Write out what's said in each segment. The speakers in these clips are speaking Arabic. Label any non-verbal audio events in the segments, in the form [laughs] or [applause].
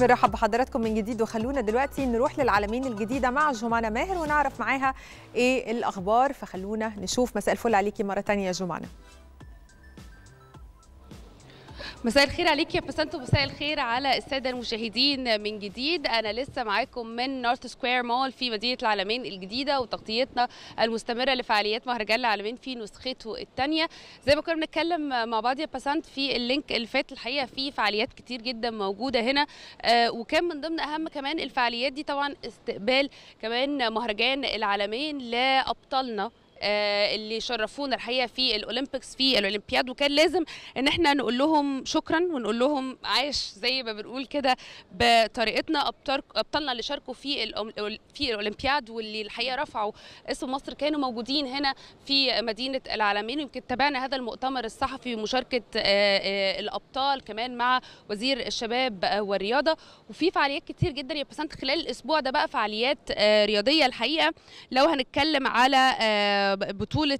بنرحب بحضراتكم من جديد وخلونا دلوقتي نروح للعالمين الجديده مع جمانه ماهر ونعرف معاها ايه الاخبار فخلونا نشوف مساء الفل عليكي مره ثانيه يا جمانه مساء الخير عليك يا بسنت ومساء الخير على الساده المشاهدين من جديد انا لسه معاكم من نورث سكوير مول في مدينه العالمين الجديده وتغطيتنا المستمره لفعاليات مهرجان العالمين في نسخته الثانيه زي ما كنا بنتكلم مع بعض يا بسنت في اللينك اللي فات الحقيقه في فعاليات كتير جدا موجوده هنا آه، وكان من ضمن اهم كمان الفعاليات دي طبعا استقبال كمان مهرجان العالمين لابطالنا آه، اللي شرفونا الحقيقه في الاولمبيكس في الاولمبياد وكان لازم ان احنا نقول لهم شكرا ونقول لهم عايش زي ما بنقول كده بطريقتنا ابطالنا اللي شاركوا في في الاولمبياد واللي الحقيقه رفعوا اسم مصر كانوا موجودين هنا في مدينه العالمين يمكن تابعنا هذا المؤتمر الصحفي بمشاركه آه، آه، الابطال كمان مع وزير الشباب والرياضه وفي فعاليات كتير جدا يا بسنت خلال الاسبوع ده بقى فعاليات رياضيه الحقيقه لو هنتكلم على بطوله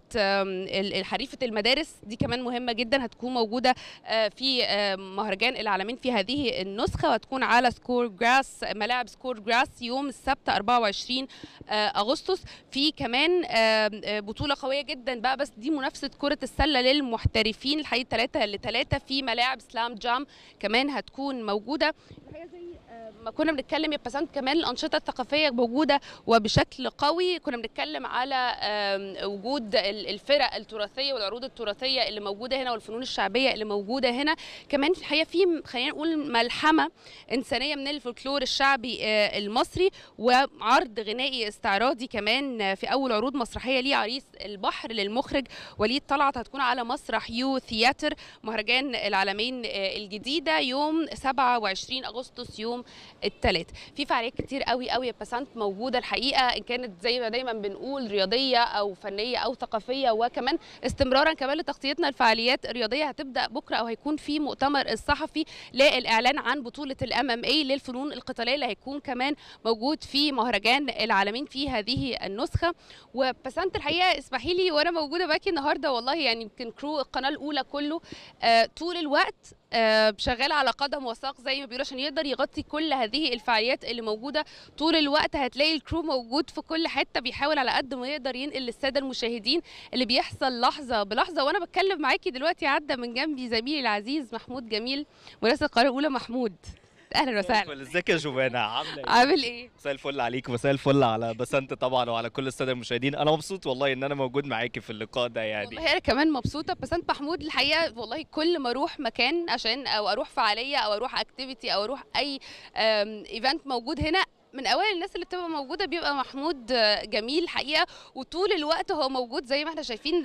حريفه المدارس دي كمان مهمه جدا هتكون موجوده آه، في مهرجان العالمين في هذه النسخه وهتكون على سكور جراس ملاعب سكور جراس يوم السبت 24 آه، اغسطس في كمان آه، بطوله قويه جدا بقى بس دي منافسه كره السله للمحترفين الحقيقه 3 ل 3 في ملاعب سلام جام كمان هتكون موجوده الحقيقه زي ما كنا بنتكلم يا ابتسام كمان الانشطه الثقافيه موجوده وبشكل قوي كنا بنتكلم على وجود الفرق التراثيه والعروض التراثيه اللي موجوده هنا والفنون الشعبيه اللي موجوده هنا كمان في الحقيقه في خلينا نقول ملحمه انسانيه من الفولكلور الشعبي آه، المصري وعرض غنائي استعراضي كمان في اول عروض مسرحيه ليه عريس البحر للمخرج وليد طلعت هتكون على مسرح يو ثياتر مهرجان العالمين آه، الجديده يوم 27 اغسطس يوم اليوم في فعاليات كتير قوي قوي بسانت موجوده الحقيقه ان كانت زي ما دايما بنقول رياضيه او فنيه او ثقافيه وكمان استمرارا كمان لتغطيتنا الفعاليات الرياضيه هتبدا بكره او هيكون في مؤتمر الصحفي للاعلان عن بطوله الام ام اي للفنون القتاليه اللي هيكون كمان موجود في مهرجان العالمين في هذه النسخه وبسانت الحقيقه اسمحي لي وانا موجوده باكي النهارده والله يعني يمكن كرو القناه الاولى كله آه، طول الوقت آه، شغال على قدم وساق زي ما بيقولوا عشان يقدر يغطي كل هذه الفعاليات اللي موجوده طول الوقت هتلاقي الكرو موجود في كل حته بيحاول على قد ما يقدر ينقل للساده المشاهدين اللي بيحصل لحظه بلحظه وانا بتكلم معاكي دلوقتي عدى من جنبي زميلي العزيز محمود جميل مراسل القاهره الاولى محمود اهلا وسهلا ازيك يا جوانا عامله ايه؟ عامل ايه؟ مساء الفل عليك مساء الفل على بسنت طبعا وعلى كل الساده المشاهدين انا مبسوط والله ان انا موجود معاكي في اللقاء ده يعني والله انا كمان مبسوطه بسنت محمود الحقيقه والله كل ما اروح مكان عشان او اروح فعاليه او اروح اكتيفيتي او اروح اي ايفنت موجود هنا من اوائل الناس اللي بتبقى موجوده بيبقى محمود آه، جميل حقيقه وطول الوقت هو موجود زي ما احنا شايفين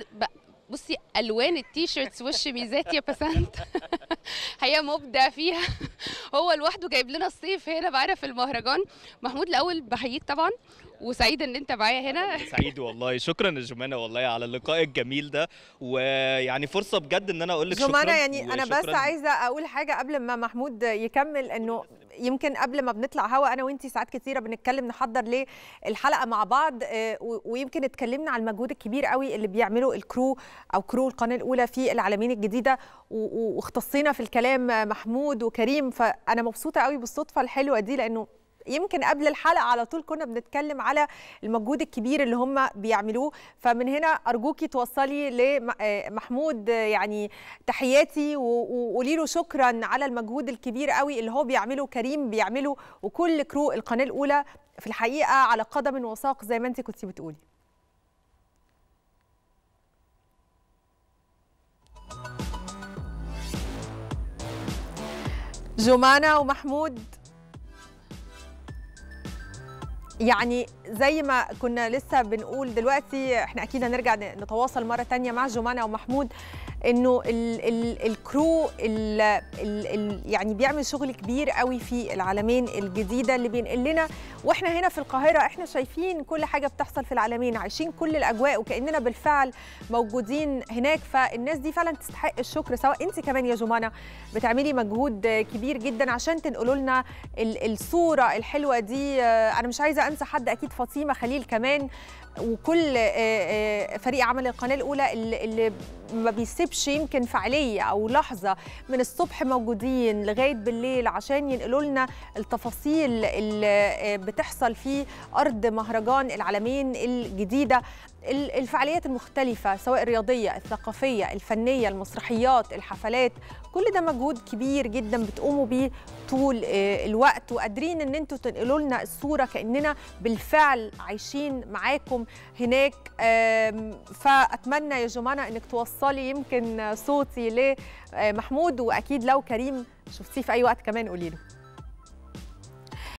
بصي الوان التيشيرتس ميزات يا بسنت [laughs] هي مبدع فيها [laughs] هو لوحده جايب لنا الصيف هنا معانا في المهرجان محمود الاول بحييك طبعا وسعيد ان انت معايا هنا [laughs] سعيد والله شكرا يا جمانه والله على اللقاء الجميل ده ويعني فرصه بجد ان انا اقول لك شكرا جمانه يعني انا بس عايزه اقول حاجه قبل ما محمود يكمل انه يمكن قبل ما بنطلع هوا انا وانت ساعات كثيره بنتكلم نحضر للحلقه مع بعض آه، ويمكن اتكلمنا على المجهود الكبير قوي اللي بيعمله الكرو او كرو القناه الاولى في العالمين الجديده واختصينا في الكلام محمود وكريم فانا مبسوطه قوي بالصدفه الحلوه دي لانه يمكن قبل الحلقه على طول كنا بنتكلم على المجهود الكبير اللي هم بيعملوه فمن هنا ارجوكي توصلي لمحمود آه، آه، يعني تحياتي وقولي له شكرا على المجهود الكبير قوي اللي هو بيعمله كريم بيعمله وكل كرو القناه الاولى في الحقيقه على قدم وساق زي ما انت كنتي بتقولي جمانة ومحمود يعني زي ما كنا لسه بنقول دلوقتي احنا اكيد هنرجع نتواصل مره تانية مع جمانة ومحمود انه الـ الـ الكرو الـ الـ الـ يعني بيعمل شغل كبير قوي في العالمين الجديده اللي بينقل لنا واحنا هنا في القاهره احنا شايفين كل حاجه بتحصل في العالمين عايشين كل الاجواء وكاننا بالفعل موجودين هناك فالناس دي فعلا تستحق الشكر سواء انت كمان يا جمانة بتعملي مجهود كبير جدا عشان تنقلوا لنا الصوره الحلوه دي انا مش عايزه انسى حد اكيد فاطمه خليل كمان وكل آه، آه، فريق عمل القناه الاولى اللي ما بيسيبش يمكن فعليه او لحظه من الصبح موجودين لغايه بالليل عشان ينقلوا لنا التفاصيل اللي آه، بتحصل في ارض مهرجان العالمين الجديده الفعاليات المختلفة سواء الرياضية، الثقافية، الفنية، المسرحيات، الحفلات، كل ده مجهود كبير جدا بتقوموا بيه طول آه، الوقت وقادرين ان انتوا تنقلوا لنا الصورة كأننا بالفعل عايشين معاكم هناك فأتمنى يا جمانة انك توصلي يمكن صوتي لمحمود وأكيد لو كريم شفتيه في أي وقت كمان قولي له.